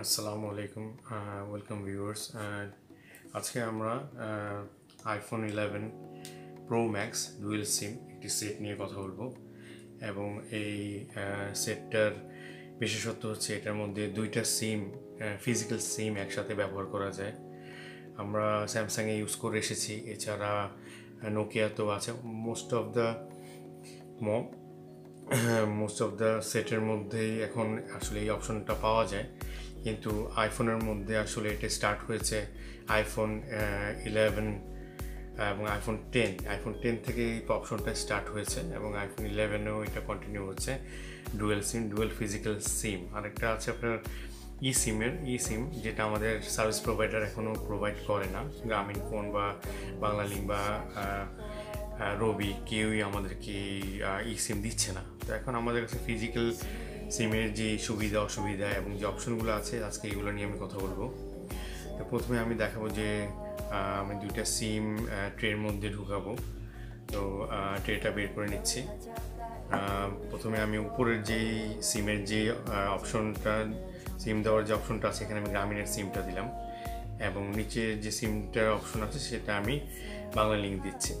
আসসালামু আলাইকুম welcome viewers আজকে আমরা iPhone eleven pro max dual SIM একটি সেট নিয়ে কথা বলবো এবং এই সেটটার বিশেষত্ব হচ্ছে এটার মধ্যে দুইটা সিম ফিজিক্যাল সিম একসাথে ব্যবহার করা যায় আমরা স্যামসাংয়ে ইউজ করে এসেছি এছাড়া নোকিয়া তো আছে most of the most of the সেটের মধ্যেই এখন আসলে এই অপশনটা পাওয়া যায় কিন্তু আইফোনের মধ্যে আসলে এটা স্টার্ট হয়েছে আইফোন ইলেভেন এবং আইফোন টেন আইফোন টেন থেকে এই অপশনটা স্টার্ট হয়েছে এবং আইফোন ইলেভেনেও এটা কন্টিনিউ হচ্ছে dual SIM dual physical SIM আরেকটা আছে আপনার ই সিমের ই সিম যেটা আমাদের সার্ভিস প্রোভাইডার এখনও প্রোভাইড করে না গ্রামীণ ফোন বা বাংলা লিঙ্ক বা রবি কেউই আমাদেরকে ই সিম দিচ্ছে না তো এখন আমাদের কাছে ফিজিক্যাল সিমের যে সুবিধা অসুবিধা এবং যে অপশনগুলো আছে আজকে এগুলো নিয়ে আমি কথা বলবো তো প্রথমে আমি দেখাবো যে আমি দুইটা সিম ট্রের মধ্যে ঢুকাবো তো ট্রেটা বের করে নিচ্ছি প্রথমে আমি উপরের যেই সিমের যে অপশনটা সিম দেওয়ার যে অপশনটা আছে এখানে আমি গ্রামীণের সিমটা দিলাম এবং নিচে যে সিমটার অপশন আছে সেটা আমি বাংলা লিঙ্ক দিচ্ছি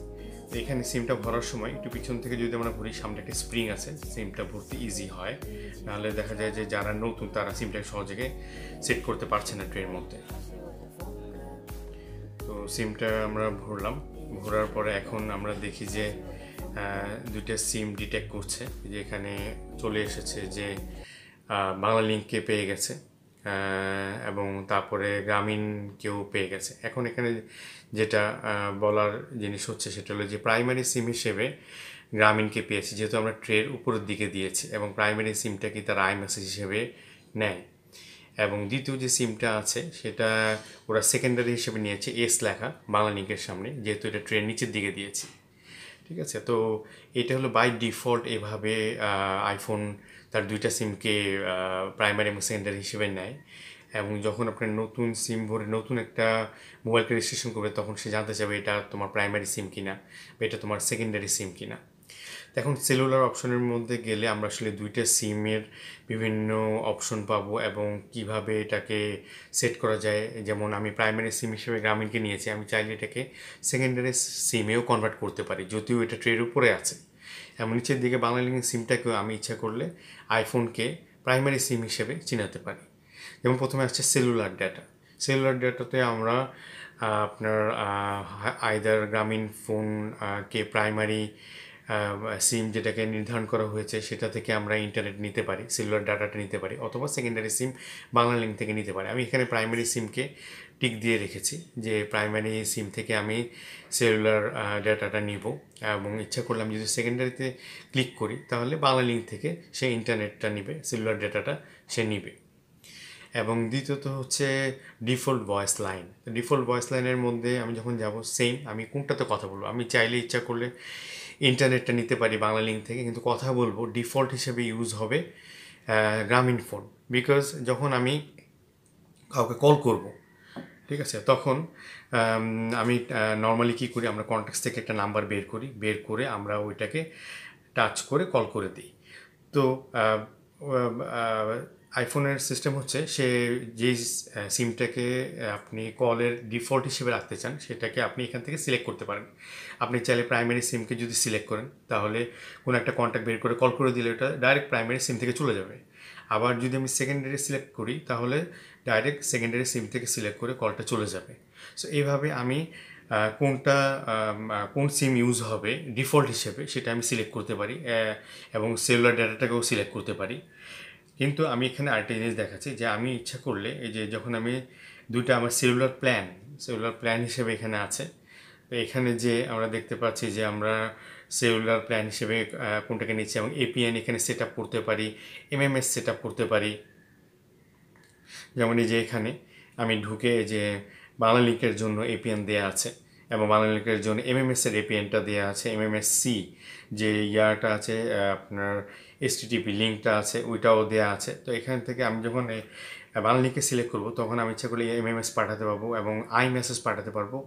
এখানে সিমটা ভরার সময় একটু পিছন থেকে যদি আমরা ভরি সামনে একটা স্প্রিং আছে সিমটা ভরতে ইজি হয় নাহলে দেখা যায় যে যারা নতুন তারা সিমটা সহজে সেট করতে পারছে না ট্রেনের মধ্যে তো সিমটা আমরা ভরলাম ভরার পরে এখন আমরা দেখি যে দুইটা সিম ডিটেক্ট করছে যে এখানে চলে এসেছে যে বাংলা লিঙ্ককে পেয়ে গেছে এবং তারপরে গ্রামীণ কেউ পেয়ে গেছে এখন এখানে যেটা বলার জিনিস হচ্ছে সেটা হলো যে প্রাইমারি সিম হিসেবে গ্রামীণকে পেয়েছি যেহেতু আমরা ট্রের উপরের দিকে দিয়েছি এবং প্রাইমারি সিমটা কি তার আই মেসেজ হিসেবে নেয় এবং দ্বিতীয় যে সিমটা আছে সেটা ওরা সেকেন্ডারি হিসেবে নিয়েছে এস লেখা বাংলা লিঙ্কের সামনে যেহেতু এটা ট্রেন নিচের দিকে দিয়েছি ঠিক আছে তো এটা হলো বাই ডিফল্ট এভাবে আইফোন তার দুইটা সিমকে প্রাইমারি এবং সেকেন্ডারি হিসেবে নেয় এবং যখন আপনার নতুন সিম ভরে নতুন একটা মোবাইলকে রেজিস্ট্রেশন করবে তখন সে জানতে চাবে এটা তোমার প্রাইমারি সিম কিনা বা এটা তোমার সেকেন্ডারি সিম কিনা এখন সেলুলার অপশনের মধ্যে গেলে আমরা আসলে দুইটা সিমের বিভিন্ন অপশন পাব এবং কিভাবে এটাকে সেট করা যায় যেমন আমি প্রাইমারি সিম হিসেবে গ্রামীণকে নিয়েছি আমি চাইলে এটাকে সেকেন্ডারি সিমেও কনভার্ট করতে পারি যদিও এটা ট্রের উপরে আছে এবং নিচের দিকে বাংলালিঙ্ক সিমটাকেও আমি ইচ্ছা করলে আইফোনকে প্রাইমারি সিম হিসেবে চিনাতে পারি যেমন প্রথমে আসছে সেলুলার ডাটা সেলুলার ডাটাতে আমরা আপনার আইদার গ্রামীণ ফোন কে প্রাইমারি সিম যেটাকে নির্ধারণ করা হয়েছে সেটা থেকে আমরা ইন্টারনেট নিতে পারি সেলুলার ডাটাটা নিতে পারি অথবা সেকেন্ডারি সিম বাংলা লিঙ্ক থেকে নিতে পারি আমি এখানে প্রাইমারি সিমকে টিক দিয়ে রেখেছি যে প্রাইমারি সিম থেকে আমি সেলুলার ডাটাটা নিব এবং ইচ্ছা করলাম যদি সেকেন্ডারিতে ক্লিক করি তাহলে বাংলা লিঙ্ক থেকে সে ইন্টারনেটটা নিবে সেলুলার ডাটাটা সে নিবে এবং দ্বিতীয়ত হচ্ছে default voice line default voice লাইনের মধ্যে আমি যখন যাব সেম আমি কোনটাতে কথা বলবো আমি চাইলে ইচ্ছা করলে ইন্টারনেটটা নিতে পারি বাংলা লিঙ্ক থেকে কিন্তু কথা বলবো ডিফল্ট হিসেবে ইউজ হবে গ্রামীণ ফোন বিকজ যখন আমি কাউকে কল করব ঠিক আছে তখন আমি নর্মালি কী করি আমরা কন্ট্যাক্ট থেকে একটা নাম্বার বের করি বের করে আমরা ওইটাকে টাচ করে কল করে দিই তো আইফোনের সিস্টেম হচ্ছে সে যে সিমটাকে আপনি কলের ডিফল্ট হিসেবে রাখতে চান সেটাকে আপনি এখান থেকে সিলেক্ট করতে পারেন আপনি চাইলে প্রাইমারি সিমকে যদি সিলেক্ট করেন তাহলে কোনো একটা কন্ট্যাক্ট বের করে কল করে দিলে ওটা ডাইরেক্ট প্রাইমারি সিম থেকে চলে যাবে আবার যদি আমি সেকেন্ডারি সিলেক্ট করি তাহলে ডাইরেক্ট সেকেন্ডারি সিম থেকে সিলেক্ট করে কলটা চলে যাবে সো এইভাবে আমি কোনটা কোন সিম ইউজ হবে ডিফল্ট হিসেবে সেটা আমি সিলেক্ট করতে পারি এবং সেলুলার ডাটাটাকেও সিলেক্ট করতে পারি কিন্তু আমি এখানে আরেকটা জিনিস দেখাচ্ছি যে আমি ইচ্ছা করলে এই যে যখন আমি দুইটা আমার সেলুলার প্ল্যান সেলুলার প্ল্যান হিসেবে এখানে আছে তো এখানে যে আমরা দেখতে পাচ্ছি যে আমরা সেলুলার প্ল্যান হিসেবে কোনটাকে নিচ্ছি এবং এপিএন এখানে সেট আপ করতে পারি এমএমএস সেট আপ করতে পারি যেমন এই যে এখানে আমি ঢুকে যে বাংলালিকের জন্য এপিএন দেওয়া আছে এবং বাংলালিকের জন্য এমএমএসের এপিএনটা দেওয়া আছে এমএমএস সি যে ইয়াটা আছে আপনার এসটিটিপি লিঙ্কটা আছে ওইটাও দেওয়া আছে তো এখান থেকে আমি যখন বান লিঙ্কে সিলেক্ট করবো তখন আমি ইচ্ছা করলে এম এম এস পাঠাতে পারবো এবং আই মেসেজ পাঠাতে পারবো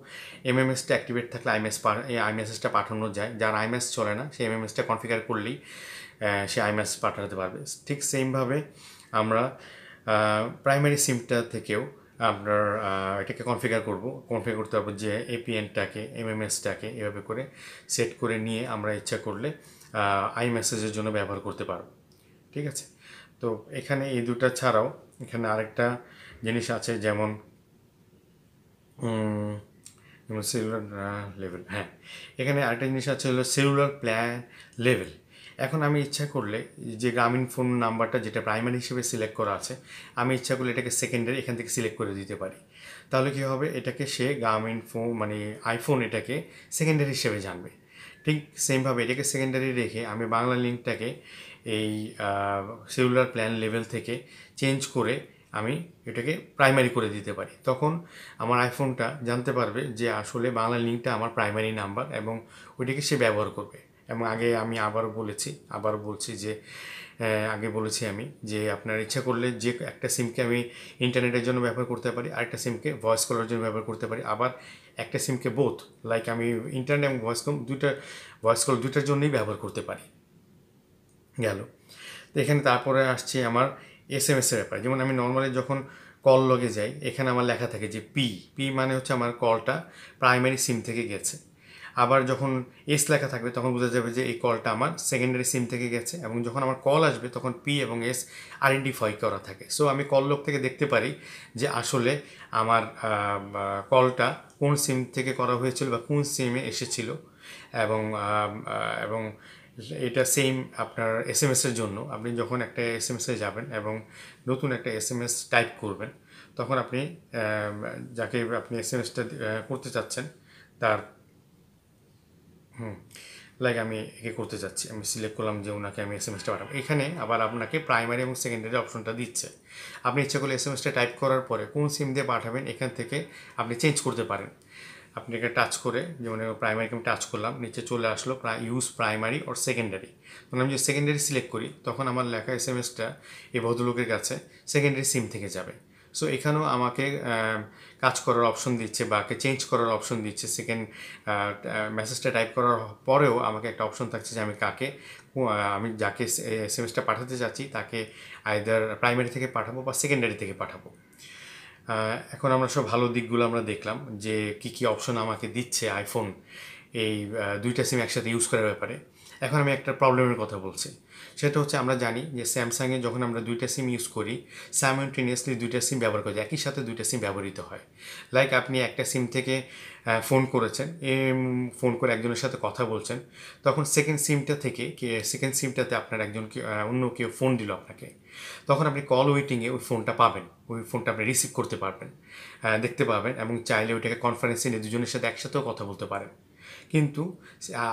এম এম এসটা অ্যাক্টিভেট থাকলে আই মেস আই মেসেজটা পাঠানো যায় যার আই মেস চলে না সেই এম এম এসটা কনফিগার করলেই সে আই মেস পাঠাতে পারবে ঠিক সেমভাবে আমরা প্রাইমারি সিমটা থেকেও আপনার এটাকে কনফিগার করব কনফিগার করতে পারবো যে এপিএনটাকে এমএমএসটাকে এভাবে করে সেট করে নিয়ে আমরা ইচ্ছা করলে আই মেসেজের জন্য ব্যবহার করতে পারো ঠিক আছে তো এখানে এই দুটা ছাড়াও এখানে আরেকটা জিনিস আছে যেমন সেলুলার লেভেল হ্যাঁ এখানে আরেকটা জিনিস আছে হলো সেলুলার প্ল্যান লেভেল এখন আমি ইচ্ছা করলে যে গ্রামীণ ফোন নাম্বারটা যেটা প্রাইমারি হিসেবে সিলেক্ট করা আছে আমি ইচ্ছা করলে এটাকে সেকেন্ডারি এখান থেকে সিলেক্ট করে দিতে পারি তাহলে কী হবে এটাকে সে গ্রামীণ ফোন মানে আইফোন এটাকে সেকেন্ডারি হিসেবে জানবে ঠিক সেমভাবে এটাকে সেকেন্ডারি রেখে আমি বাংলা লিঙ্কটাকে এই সেলুলার প্ল্যান লেভেল থেকে চেঞ্জ করে আমি এটাকে প্রাইমারি করে দিতে পারি তখন আমার আইফোনটা জানতে পারবে যে আসলে বাংলা লিঙ্কটা আমার প্রাইমারি নাম্বার এবং ওইটাকে সে ব্যবহার করবে এবং আগে আমি আবার বলেছি আবার বলছি যে আগে বলেছি আমি যে আপনার ইচ্ছা করলে যে একটা সিমকে আমি ইন্টারনেটের জন্য ব্যবহার করতে পারি আরেকটা সিমকে ভয়েস কলের জন্য ব্যবহার করতে পারি আবার একটা সিমকে বোথ লাইক আমি ইন্টারনেট এবং ভয়েস কল দুইটা ভয়েস কল দুইটার জন্যই ব্যবহার করতে পারি গেল তো এখানে তারপরে আসছে আমার এস এম এসের ব্যাপারে যেমন আমি নর্মালি যখন কল লগে যাই এখানে আমার লেখা থাকে যে পি পি মানে হচ্ছে আমার কলটা প্রাইমারি সিম থেকে গেছে আবার যখন এস লেখা থাকবে তখন বোঝা যাবে যে এই কলটা আমার সেকেন্ডারি সিম থেকে গেছে এবং যখন আমার কল আসবে তখন পি এবং এস আইডেন্টিফাই করা থাকে সো আমি কল লোক থেকে দেখতে পারি যে আসলে আমার কলটা কোন সিম থেকে করা হয়েছিল বা কোন সিমে এসেছিল এবং এবং এটা সেম আপনার এস এম এসের জন্য আপনি যখন একটা এস এম এসে যাবেন এবং নতুন একটা এস এম এস টাইপ করবেন তখন আপনি যাকে আপনি এস এম এসটা করতে চাচ্ছেন তার হুম লাইক আমি একে করতে চাচ্ছি আমি সিলেক্ট করলাম যে ওনাকে আমি এস এমএসটা পাঠাবো এখানে আবার আপনাকে প্রাইমারি এবং সেকেন্ডারি অপশনটা দিচ্ছে আপনি ইচ্ছা করলে এস টাইপ করার পরে কোন সিম দিয়ে পাঠাবেন এখান থেকে আপনি চেঞ্জ করতে পারেন আপনি এটা টাচ করে যেমন প্রাইমারিকে আমি টাচ করলাম নিচে চলে আসলো ইউজ প্রাইমারি ওর সেকেন্ডারি তখন আমি যদি সেকেন্ডারি সিলেক্ট করি তখন আমার লেখা এস এম এই ভদ্রলোকের কাছে সেকেন্ডারি সিম থেকে যাবে সো এখানেও আমাকে কাজ করার অপশন দিচ্ছে বা চেঞ্জ করার অপশন দিচ্ছে সেকেন্ড মেসেজটা টাইপ করার পরেও আমাকে একটা অপশন থাকছে যে আমি কাকে আমি যাকে এস এম এসটা পাঠাতে চাচ্ছি তাকে আইদার প্রাইমারি থেকে পাঠাবো বা সেকেন্ডারি থেকে পাঠাবো এখন আমরা সব ভালো দিকগুলো আমরা দেখলাম যে কি কি অপশন আমাকে দিচ্ছে আইফোন এই দুইটা সিম একসাথে ইউজ করার ব্যাপারে এখন আমি একটা প্রবলেমের কথা বলছি সেটা হচ্ছে আমরা জানি যে স্যামসাংয়ে যখন আমরা দুইটা সিম ইউজ করি সাইমনটেনিয়াসলি দুইটা সিম ব্যবহার করি একই সাথে দুইটা সিম ব্যবহৃত হয় লাইক আপনি একটা সিম থেকে ফোন করেছেন ফোন করে একজনের সাথে কথা বলছেন তখন সেকেন্ড সিমটা থেকে সেকেন্ড সিমটাতে আপনার একজনকে অন্য কেউ ফোন দিল আপনাকে তখন আপনি কল ওয়েটিংয়ে ওই ফোনটা পাবেন ওই ফোনটা আপনি রিসিভ করতে পারবেন দেখতে পাবেন এবং চাইলে ওইটাকে কনফারেন্সে নিয়ে দুজনের সাথে একসাথেও কথা বলতে পারেন কিন্তু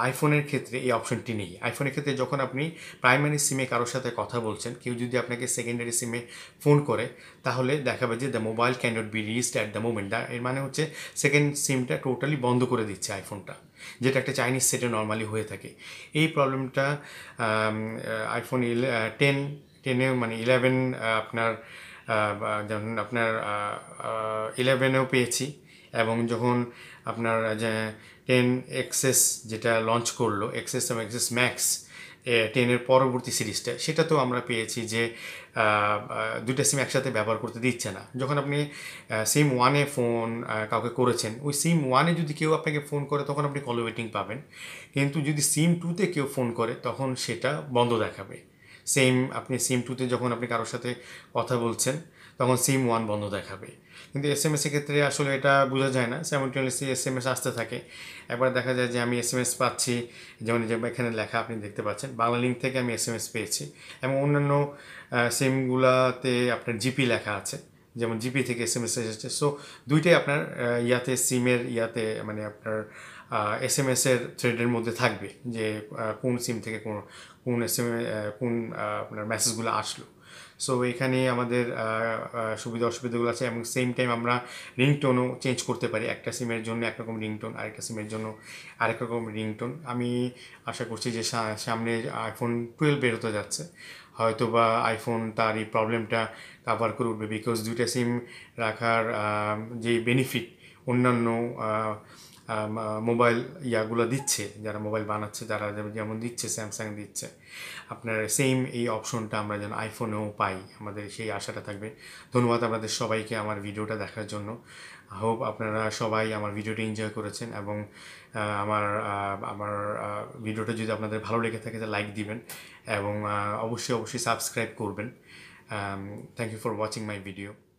আইফোনের ক্ষেত্রে এই অপশনটি নেই আইফোনের ক্ষেত্রে যখন আপনি প্রাইমারি সিমে কারোর সাথে কথা বলছেন কেউ যদি আপনাকে সেকেন্ডারি সিমে ফোন করে তাহলে দেখাবে যে the mobile can not be reset at the moment the এর মানে হচ্ছে সেকেন্ড সিমটা টোটালি বন্ধ করে দিচ্ছে আইফোনটা যেটা একটা চাইনিজ সেটে নর্মালি হয়ে থাকে এই প্রবলেমটা আইফোন টেন টেনে মানে ইলেভেন আপনার যেমন আপনার ইলেভেনেও পেয়েছি এবং যখন আপনার টেন এক্সেস যেটা লঞ্চ করলো এক্সেস এবং এক্সেস ম্যাক্স টেনের পরবর্তী সিরিজটা সেটা তো আমরা পেয়েছি যে দুইটা সিম একসাথে ব্যবহার করতে দিচ্ছে না যখন আপনি সিম ওয়ানে ফোন কাউকে করেছেন ওই সিম ওয়ানে যদি কেউ আপনাকে ফোন করে তখন আপনি কল ওয়েটিং পাবেন কিন্তু যদি সিম টুতে কেউ ফোন করে তখন সেটা বন্ধ দেখাবে সেম আপনি সিম টুতে যখন আপনি কারোর সাথে কথা বলছেন তখন সিম ওয়ান বন্ধ দেখাবে কিন্তু এস এম এসের ক্ষেত্রে আসলে এটা বোঝা যায় না স্যামনটেনিয়াসলি এস এম এস আসতে থাকে একবার দেখা যায় যে আমি এস এম এস পাচ্ছি যেমন এখানে লেখা আপনি দেখতে পাচ্ছেন বাংলা লিঙ্ক থেকে আমি এস এম এস পেয়েছি এবং অন্যান্য সিমগুলাতে আপনার জিপি লেখা আছে যেমন জিপি থেকে এস এম এস এসেছে সো দুইটাই আপনার ইয়াতে সিমের ইয়াতে মানে আপনার এস এম এসের থ্রেডের মধ্যে থাকবে যে কোন সিম থেকে কোন কোন এস এম কোন আপনার মেসেজগুলো আসলো সো এখানে আমাদের সুবিধা অসুবিধাগুলো আছে এবং সেম টাইম আমরা রিংটোনও চেঞ্জ করতে পারি একটা সিমের জন্য একরকম রিংটোন আরেকটা সিমের জন্য আরেক রকম রিংটোন আমি আশা করছি যে সামনে আইফোন টুয়েলভ বের হতে যাচ্ছে হয়তো বা আইফোন তার এই প্রবলেমটা কাভার করে উঠবে বিকজ দুইটা সিম রাখার যে বেনিফিট অন্যান্য মোবাইল ইয়াগুলো দিচ্ছে যারা মোবাইল বানাচ্ছে যারা যেমন দিচ্ছে স্যামসাং দিচ্ছে আপনার সেম এই অপশনটা আমরা যেন আইফোনেও পাই আমাদের সেই আশাটা থাকবে ধন্যবাদ আপনাদের সবাইকে আমার ভিডিওটা দেখার জন্য হোপ আপনারা সবাই আমার ভিডিওটি এনজয় করেছেন এবং আমার আমার ভিডিওটা যদি আপনাদের ভালো লেগে থাকে তাহলে লাইক দিবেন এবং অবশ্যই অবশ্যই সাবস্ক্রাইব করবেন thank you for watching my video